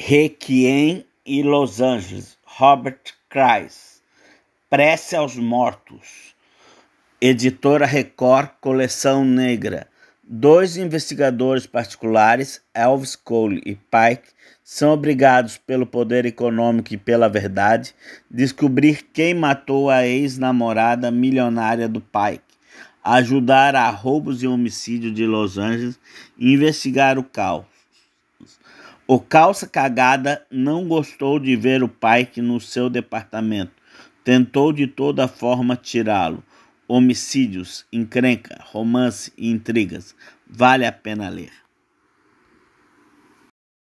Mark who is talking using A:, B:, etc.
A: Requiem e Los Angeles, Robert Kreis. Prece aos Mortos. Editora Record, Coleção Negra. Dois investigadores particulares, Elvis Cole e Pike, são obrigados pelo poder econômico e pela verdade descobrir quem matou a ex-namorada milionária do Pike, ajudar a roubos e homicídio de Los Angeles e investigar o caos. O calça cagada não gostou de ver o Pike no seu departamento. Tentou de toda forma tirá-lo. Homicídios, encrenca, romance e intrigas. Vale a pena ler.